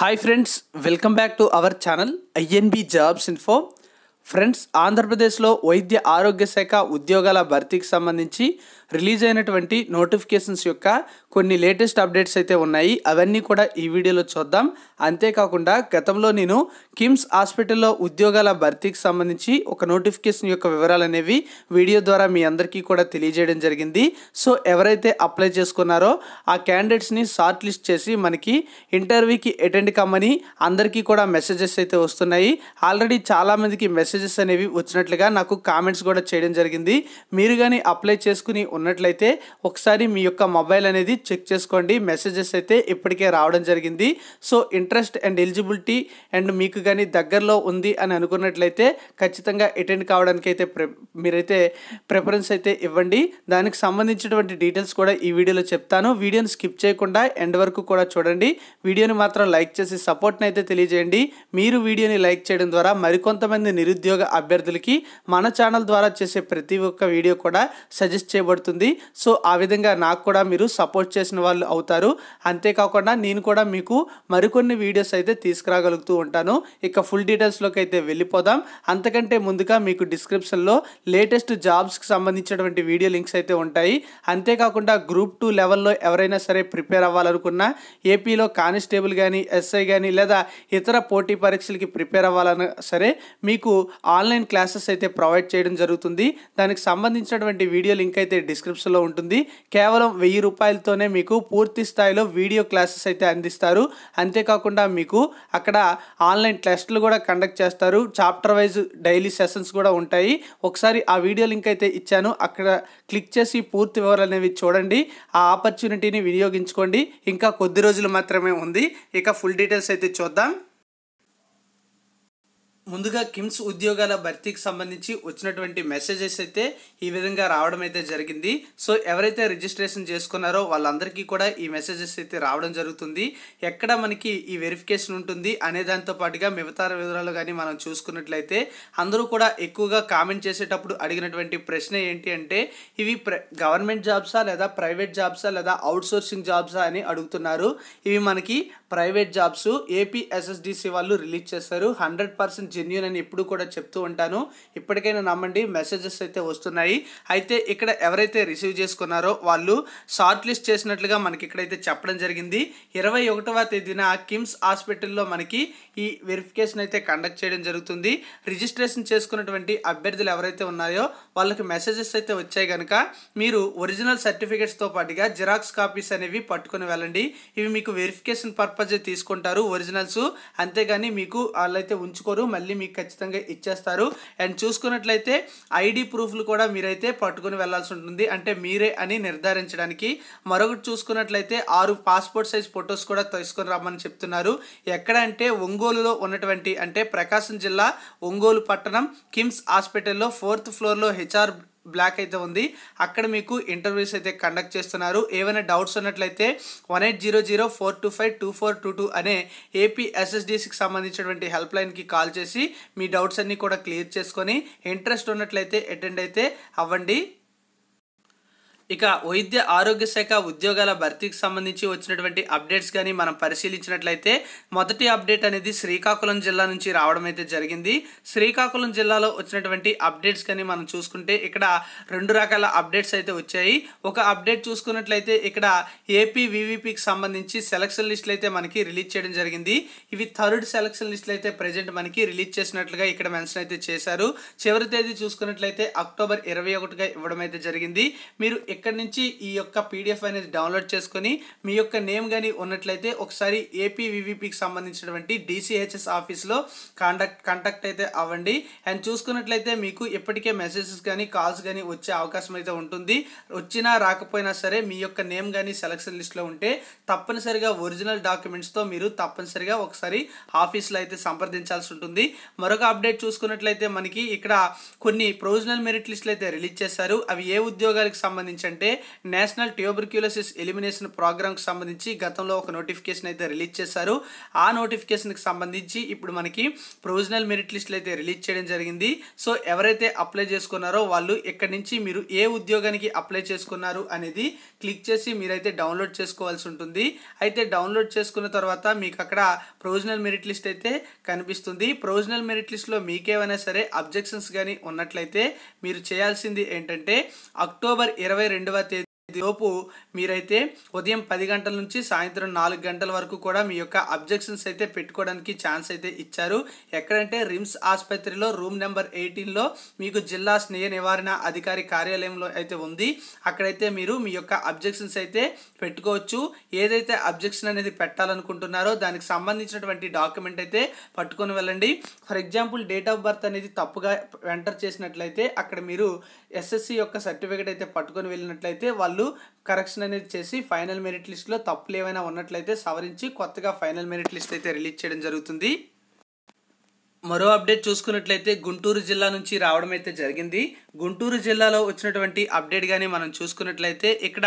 hi friends welcome back to our channel INB jobs info friends ఆంధ్రప్రదేశ్లో వైద్య ఆరోగ్య శాఖ ఉద్యోగాల భర్తీకి సంబంధించి రిలీజ్ అయినటువంటి నోటిఫికేషన్స్ యొక్క కొన్ని లేటెస్ట్ అప్డేట్స్ అయితే ఉన్నాయి అవన్నీ కూడా ఈ వీడియోలో చూద్దాం అంతేకాకుండా గతంలో నేను కిమ్స్ హాస్పిటల్లో ఉద్యోగాల భర్తీకి సంబంధించి ఒక నోటిఫికేషన్ యొక్క వివరాలు అనేవి వీడియో ద్వారా మీ అందరికీ కూడా తెలియజేయడం జరిగింది సో ఎవరైతే అప్లై చేసుకున్నారో ఆ క్యాండిడేట్స్ని షార్ట్ లిస్ట్ చేసి మనకి ఇంటర్వ్యూకి అటెండ్ కమ్మని అందరికీ కూడా మెసేజెస్ అయితే వస్తున్నాయి ఆల్రెడీ చాలామందికి మెసేజెస్ అనేవి వచ్చినట్లుగా నాకు కామెంట్స్ కూడా చేయడం జరిగింది మీరు కానీ అప్లై చేసుకుని ఉన్నట్లయితే ఒకసారి మీ యొక్క మొబైల్ అనేది చెక్ చేసుకోండి మెసేజెస్ అయితే ఇప్పటికే రావడం జరిగింది so interest and eligibility and మీకు కానీ దగ్గరలో ఉంది అని అనుకున్నట్లయితే ఖచ్చితంగా అటెండ్ కావడానికి అయితే మీరైతే ప్రిఫరెన్స్ అయితే ఇవ్వండి దానికి సంబంధించినటువంటి డీటెయిల్స్ కూడా ఈ వీడియోలో చెప్తాను వీడియోని స్కిప్ చేయకుండా ఎండ్ వరకు కూడా చూడండి వీడియోని మాత్రం లైక్ చేసి సపోర్ట్ని అయితే తెలియజేయండి మీరు వీడియోని లైక్ చేయడం ద్వారా మరికొంతమంది నిరుద్యోగ అభ్యర్థులకి మన ఛానల్ ద్వారా చేసే ప్రతి ఒక్క వీడియో కూడా సజెస్ట్ చేయబడుతుంది అవుతుంది సో ఆ విధంగా నాకు కూడా మీరు సపోర్ట్ చేసిన వాళ్ళు అవుతారు అంతేకాకుండా నేను కూడా మీకు మరికొన్ని వీడియోస్ అయితే తీసుకురాగలుగుతూ ఉంటాను ఇక ఫుల్ డీటెయిల్స్లోకి అయితే వెళ్ళిపోదాం అంతకంటే ముందుగా మీకు డిస్క్రిప్షన్లో లేటెస్ట్ జాబ్స్కి సంబంధించినటువంటి వీడియో లింక్స్ అయితే ఉంటాయి అంతేకాకుండా గ్రూప్ టూ లెవెల్లో ఎవరైనా సరే ప్రిపేర్ అవ్వాలనుకున్నా ఏపీలో కానిస్టేబుల్ కానీ ఎస్ఐ కానీ లేదా ఇతర పోటీ పరీక్షలకి ప్రిపేర్ అవ్వాలన్నా సరే మీకు ఆన్లైన్ క్లాసెస్ అయితే ప్రొవైడ్ చేయడం జరుగుతుంది దానికి సంబంధించినటువంటి వీడియో లింక్ అయితే డిస్ డిస్క్రిప్షన్లో ఉంటుంది కేవలం వెయ్యి రూపాయలతోనే మీకు పూర్తి స్థాయిలో వీడియో క్లాసెస్ అయితే అందిస్తారు అంతేకాకుండా మీకు అక్కడ ఆన్లైన్ టెస్ట్లు కూడా కండక్ట్ చేస్తారు చాప్టర్ వైజ్ డైలీ సెషన్స్ కూడా ఉంటాయి ఒకసారి ఆ వీడియో లింక్ అయితే ఇచ్చాను అక్కడ క్లిక్ చేసి పూర్తి వివరాలు అనేవి చూడండి ఆ ఆపర్చునిటీని వినియోగించుకోండి ఇంకా కొద్ది రోజులు మాత్రమే ఉంది ఇక ఫుల్ డీటెయిల్స్ అయితే చూద్దాం ముందుగా కిమ్స్ ఉద్యోగాల భర్తీకి సంబంధించి వచ్చినటువంటి మెసేజెస్ అయితే ఈ విధంగా రావడం అయితే జరిగింది సో ఎవరైతే రిజిస్ట్రేషన్ చేసుకున్నారో వాళ్ళందరికీ కూడా ఈ మెసేజెస్ అయితే రావడం జరుగుతుంది ఎక్కడ మనకి ఈ వెరిఫికేషన్ ఉంటుంది అనే దాంతో పాటుగా మిగతా వివరాలు కానీ మనం చూసుకున్నట్లయితే అందరూ కూడా ఎక్కువగా కామెంట్ చేసేటప్పుడు అడిగినటువంటి ప్రశ్న ఏంటి అంటే ఇవి గవర్నమెంట్ జాబ్సా లేదా ప్రైవేట్ జాబ్సా లేదా అవుట్ సోర్సింగ్ జాబ్సా అని అడుగుతున్నారు ఇవి మనకి ప్రైవేట్ జాబ్స్ ఏపీఎస్ఎస్డిసి వాళ్ళు రిలీజ్ చేస్తారు హండ్రెడ్ పర్సెంట్ జెన్యున్ అని ఎప్పుడు కూడా చెప్తూ ఉంటాను ఇప్పటికైనా నమ్మండి మెసేజెస్ అయితే వస్తున్నాయి అయితే ఇక్కడ ఎవరైతే రిసీవ్ చేసుకున్నారో వాళ్ళు షార్ట్ లిస్ట్ చేసినట్లుగా మనకి ఇక్కడైతే చెప్పడం జరిగింది ఇరవై ఒకటవ తేదీన కిమ్స్ హాస్పిటల్లో మనకి ఈ వెరిఫికేషన్ అయితే కండక్ట్ చేయడం జరుగుతుంది రిజిస్ట్రేషన్ చేసుకున్నటువంటి అభ్యర్థులు ఎవరైతే ఉన్నాయో వాళ్ళకి మెసేజెస్ అయితే వచ్చాయి కనుక మీరు ఒరిజినల్ సర్టిఫికేట్స్తో పాటుగా జిరాక్స్ కాపీస్ అనేవి పట్టుకుని వెళ్ళండి ఇవి మీకు వెరిఫికేషన్ పర్పస్ తీసుకుంటారు ఒరిజినల్స్ అంతేగాని మీకు వాళ్ళైతే ఉంచుకోరు మళ్ళీ మళ్ళీ మీకు ఖచ్చితంగా ఇచ్చేస్తారు అండ్ చూసుకున్నట్లయితే ఐడి ప్రూఫ్లు కూడా మీరైతే పట్టుకుని వెళ్లాల్సి ఉంటుంది అంటే మీరే అని నిర్ధారించడానికి మరొకటి చూసుకున్నట్లయితే ఆరు పాస్పోర్ట్ సైజ్ ఫొటోస్ కూడా తీసుకుని రమ్మని చెప్తున్నారు ఎక్కడ అంటే ఒంగోలులో ఉన్నటువంటి అంటే ప్రకాశం జిల్లా ఒంగోలు పట్టణం కిమ్స్ హాస్పిటల్లో ఫోర్త్ ఫ్లోర్లో హెచ్ఆర్ బ్లాక్ అయితే ఉంది అక్కడ మీకు ఇంటర్వ్యూస్ అయితే కండక్ట్ చేస్తున్నారు ఏమైనా డౌట్స్ ఉన్నట్లయితే one eight zero zero four two five two four two two అనే ఏపీ సంబంధించినటువంటి హెల్ప్ లైన్కి కాల్ చేసి మీ డౌట్స్ అన్నీ కూడా క్లియర్ చేసుకొని ఇంట్రెస్ట్ ఉన్నట్లయితే అటెండ్ అయితే అవ్వండి ఇక వైద్య ఆరోగ్య శాఖ ఉద్యోగాల భర్తీకి సంబంధించి వచ్చినటువంటి అప్డేట్స్ కానీ మనం పరిశీలించినట్లయితే మొదటి అప్డేట్ అనేది శ్రీకాకుళం జిల్లా నుంచి రావడం అయితే జరిగింది శ్రీకాకుళం జిల్లాలో వచ్చినటువంటి అప్డేట్స్ కానీ మనం చూసుకుంటే ఇక్కడ రెండు రకాల అప్డేట్స్ అయితే వచ్చాయి ఒక అప్డేట్ చూసుకున్నట్లయితే ఇక్కడ ఏపీ వివిపికి సంబంధించి సెలక్షన్ లిస్టులు అయితే మనకి రిలీజ్ చేయడం జరిగింది ఇవి థర్డ్ సెలక్షన్ లిస్టులు అయితే ప్రజెంట్ మనకి రిలీజ్ చేసినట్లుగా ఇక్కడ మెన్షన్ అయితే చేశారు చివరి తేదీ చూసుకున్నట్లయితే అక్టోబర్ ఇరవై ఒకటిగా ఇవ్వడం అయితే జరిగింది మీరు ఎక్కడి నుంచి ఈ యొక్క పీడిఎఫ్ అనేది డౌన్లోడ్ చేసుకొని మీ యొక్క నేమ్ కానీ ఉన్నట్లయితే ఒకసారి ఏపీ వివిపికి సంబంధించినటువంటి డిసిహెచ్ఎస్ ఆఫీస్లో కాంటాక్ట్ కాంటాక్ట్ అయితే అవ్వండి అండ్ చూసుకున్నట్లయితే మీకు ఎప్పటికే మెసేజెస్ కానీ కాల్స్ కానీ వచ్చే అవకాశం అయితే ఉంటుంది వచ్చినా రాకపోయినా సరే మీ యొక్క నేమ్ కానీ సెలక్షన్ లిస్ట్లో ఉంటే తప్పనిసరిగా ఒరిజినల్ డాక్యుమెంట్స్తో మీరు తప్పనిసరిగా ఒకసారి ఆఫీస్లో అయితే సంప్రదించాల్సి ఉంటుంది మరొక అప్డేట్ చూసుకున్నట్లయితే మనకి ఇక్కడ కొన్ని ప్రొవిజనల్ మెరిట్ లిస్టులు అయితే రిలీజ్ చేశారు అవి ఏ ఉద్యోగాలకు సంబంధించి అంటే నేషనల్ ట్యూబర్క్యులోసిస్ ఎలిమినేషన్ ప్రోగ్రామ్కి సంబంధించి గతంలో ఒక నోటిఫికేషన్ అయితే రిలీజ్ చేశారు ఆ నోటిఫికేషన్కి సంబంధించి ఇప్పుడు మనకి ప్రొవిజనల్ మెరిట్ లిస్టులు అయితే రిలీజ్ చేయడం జరిగింది సో ఎవరైతే అప్లై చేసుకున్నారో వాళ్ళు ఇక్కడి నుంచి మీరు ఏ ఉద్యోగానికి అప్లై చేసుకున్నారు అనేది క్లిక్ చేసి మీరైతే డౌన్లోడ్ చేసుకోవాల్సి ఉంటుంది అయితే డౌన్లోడ్ చేసుకున్న తర్వాత మీకు అక్కడ ప్రొవిజనల్ మెరిట్ లిస్ట్ అయితే కనిపిస్తుంది ప్రొవిజనల్ మెరిట్ లిస్ట్లో మీకేమైనా సరే అబ్జెక్షన్స్ కానీ ఉన్నట్లయితే మీరు చేయాల్సింది ఏంటంటే అక్టోబర్ ఇరవై రెండవ తేదీ లోపు మీరైతే ఉదయం పది గంటల నుంచి సాయంత్రం నాలుగు గంటల వరకు కూడా మీ యొక్క అబ్జెక్షన్స్ అయితే పెట్టుకోవడానికి ఛాన్స్ అయితే ఇచ్చారు ఎక్కడంటే రిమ్స్ ఆసుపత్రిలో రూమ్ నెంబర్ ఎయిటీన్లో మీకు జిల్లా స్నేహ నివారణ అధికారి కార్యాలయంలో అయితే ఉంది అక్కడైతే మీరు మీ యొక్క అబ్జెక్షన్స్ అయితే పెట్టుకోవచ్చు ఏదైతే అబ్జెక్షన్ అనేది పెట్టాలనుకుంటున్నారో దానికి సంబంధించినటువంటి డాక్యుమెంట్ అయితే పట్టుకొని వెళ్ళండి for example date of birth అనేది తప్పుగా ఎంటర్ చేసినట్లయితే అక్కడ మీరు ఎస్ఎస్సి యొక్క సర్టిఫికేట్ అయితే పట్టుకొని వెళ్ళినట్లయితే వాళ్ళు వాళ్ళు కరెక్షన్ అనేది చేసి ఫైనల్ మెరిట్ లిస్ట్లో తప్పులు ఏమైనా ఉన్నట్లయితే సవరించి కొత్తగా ఫైనల్ మెరిట్ లిస్ట్ అయితే రిలీజ్ చేయడం జరుగుతుంది మరో అప్డేట్ చూసుకున్నట్లయితే గుంటూరు జిల్లా నుంచి రావడం అయితే జరిగింది గుంటూరు జిల్లాలో వచ్చినటువంటి అప్డేట్ కానీ మనం చూసుకున్నట్లయితే ఇక్కడ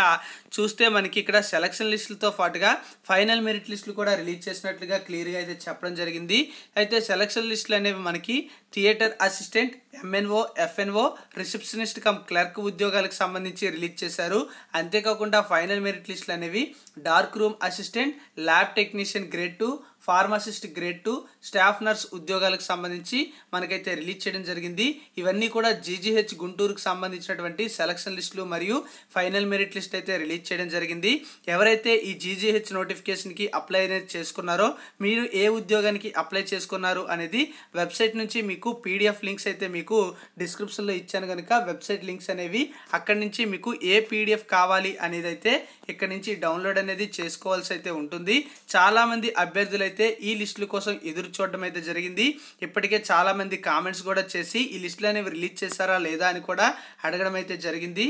చూస్తే మనకి ఇక్కడ సెలక్షన్ లిస్టులతో పాటుగా ఫైనల్ మెరిట్ లిస్టులు కూడా రిలీజ్ చేసినట్లుగా క్లియర్గా అయితే చెప్పడం జరిగింది అయితే సెలక్షన్ లిస్టులు అనేవి మనకి theatre assistant MNO FNO receptionist cum clerk ఉద్యోగాలకు సంబంధించి రిలీజ్ చేశారు అంతేకాకుండా ఫైనల్ మెరిట్ లిస్టులు అనేవి dark room assistant lab technician grade two pharmacist grade two staff nurse ఉద్యోగాలకు సంబంధించి మనకైతే రిలీజ్ చేయడం జరిగింది ఇవన్నీ కూడా జీజీహెచ్ గుంటూరుకు సంబంధించినటువంటి సెలక్షన్ లిస్టులు మరియు ఫైనల్ మెరిట్ లిస్ట్ అయితే రిలీజ్ చేయడం జరిగింది ఎవరైతే ఈ జీజీహెచ్ నోటిఫికేషన్కి అప్లై అనేది చేసుకున్నారో మీరు ఏ ఉద్యోగానికి అప్లై చేసుకున్నారు అనేది వెబ్సైట్ నుంచి మీకు పీడిఎఫ్ లింక్స్ అయితే మీకు డిస్క్రిప్షన్లో ఇచ్చాను కనుక వెబ్సైట్ లింక్స్ అనేవి అక్కడి నుంచి మీకు ఏ పీడిఎఫ్ కావాలి అనేది అయితే ఇక్కడ నుంచి డౌన్లోడ్ అనేది చేసుకోవాల్సి అయితే ఉంటుంది చాలామంది అభ్యర్థులైతే అయితే ఈ లిస్టుల కోసం ఎదురు చూడడం అయితే జరిగింది ఇప్పటికే చాలామంది కామెంట్స్ కూడా చేసి ఈ లిస్టులు అనేవి రిలీజ్ చేశారా లేదా అని కూడా అడగడం అయితే జరిగింది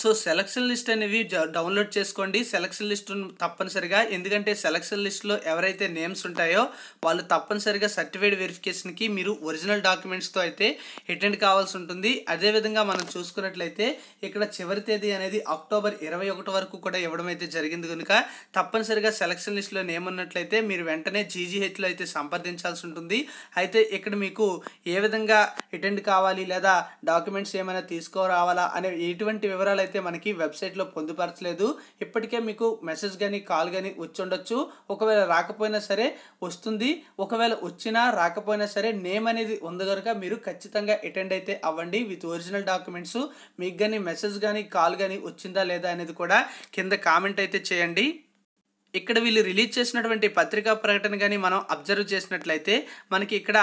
సో సెలక్షన్ లిస్ట్ అనేవి డౌన్లోడ్ చేసుకోండి సెలక్షన్ లిస్ట్ తప్పనిసరిగా ఎందుకంటే సెలక్షన్ లిస్ట్లో ఎవరైతే నేమ్స్ ఉంటాయో వాళ్ళు తప్పనిసరిగా సర్టిఫైడ్ వెరిఫికేషన్కి మీరు ఒరిజినల్ డాక్యుమెంట్స్తో అయితే అటెండ్ కావాల్సి ఉంటుంది అదేవిధంగా మనం చూసుకున్నట్లయితే ఇక్కడ చివరి తేదీ అనేది అక్టోబర్ ఇరవై ఒకటి వరకు కూడా ఇవ్వడం అయితే జరిగింది కనుక తప్పనిసరిగా సెలక్షన్ లిస్ట్లో నేమ్ ఉన్నట్లయితే మీరు వెంటనే జీజీహెచ్లో అయితే సంప్రదించాల్సి ఉంటుంది అయితే ఇక్కడ మీకు ఏ విధంగా అటెండ్ కావాలి లేదా డాక్యుమెంట్స్ ఏమైనా తీసుకురావాలా అనే ఎటువంటి వివరాలు అయితే మనకి వెబ్సైట్లో పొందుపరచలేదు ఇప్పటికే మీకు మెసేజ్ కానీ కాల్ కానీ వచ్చుండొచ్చు ఒకవేళ రాకపోయినా సరే వస్తుంది ఒకవేళ వచ్చినా రాకపోయినా సరే నేమ్ అనేది ఉంది కనుక మీరు ఖచ్చితంగా అటెండ్ అయితే అవ్వండి విత్ ఒరిజినల్ డాక్యుమెంట్స్ మీకు కానీ మెసేజ్ కానీ కాల్ కానీ వచ్చిందా లేదా అనేది కూడా కింద కామెంట్ అయితే చేయండి ఇక్కడ వీళ్ళు రిలీజ్ చేసినటువంటి పత్రికా ప్రకటన కానీ మనం అబ్జర్వ్ చేసినట్లయితే మనకి ఇక్కడ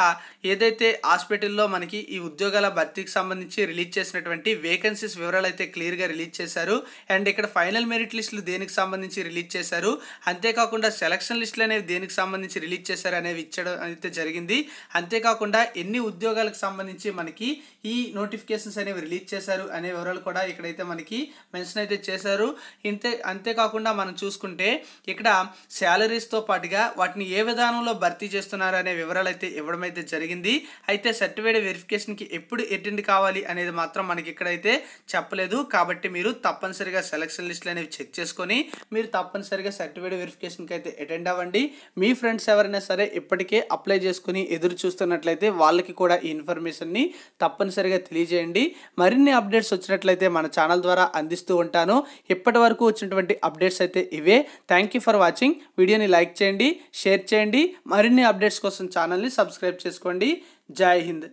ఏదైతే హాస్పిటల్లో మనకి ఈ ఉద్యోగాల భర్తీకి సంబంధించి రిలీజ్ చేసినటువంటి వేకెన్సీస్ వివరాలు అయితే క్లియర్గా రిలీజ్ చేశారు అండ్ ఇక్కడ ఫైనల్ మెరిట్ లిస్టులు దేనికి సంబంధించి రిలీజ్ చేశారు అంతేకాకుండా సెలక్షన్ లిస్టులు అనేవి దేనికి సంబంధించి రిలీజ్ చేశారు అనేవి ఇచ్చడం అయితే జరిగింది అంతేకాకుండా ఎన్ని ఉద్యోగాలకు సంబంధించి మనకి ఈ నోటిఫికేషన్స్ అనేవి రిలీజ్ చేశారు అనే వివరాలు కూడా ఇక్కడైతే మనకి మెన్షన్ అయితే చేశారు ఇంతే అంతేకాకుండా మనం చూసుకుంటే ఇక్కడ శాలరీస్తో పాటుగా వాటిని ఏ విధానంలో భర్తీ చేస్తున్నారు అనే వివరాలు అయితే ఇవ్వడం అయితే జరిగింది అయితే సర్టిఫైడ్ వెరిఫికేషన్కి ఎప్పుడు అటెండ్ కావాలి అనేది మాత్రం మనకి ఇక్కడైతే చెప్పలేదు కాబట్టి మీరు తప్పనిసరిగా సెలక్షన్ లిస్టులు అనేవి చెక్ చేసుకొని మీరు తప్పనిసరిగా సర్టిఫైడ్ వెరిఫికేషన్కి అయితే అటెండ్ అవ్వండి మీ ఫ్రెండ్స్ ఎవరైనా సరే ఇప్పటికే అప్లై చేసుకుని ఎదురు చూస్తున్నట్లయితే వాళ్ళకి కూడా ఈ ఇన్ఫర్మేషన్ని తప్పనిసరిగా తెలియజేయండి మరిన్ని అప్డేట్స్ వచ్చినట్లయితే మన ఛానల్ ద్వారా అందిస్తూ ఉంటాను ఇప్పటి వరకు వచ్చినటువంటి అప్డేట్స్ అయితే ఇవే థ్యాంక్ యూ ఫర్ వాచింగ్ వీడియోని లైక్ చేయండి షేర్ చేయండి మరిన్ని అప్డేట్స్ కోసం ఛానల్ని సబ్స్క్రైబ్ చేసుకోండి జై హింద్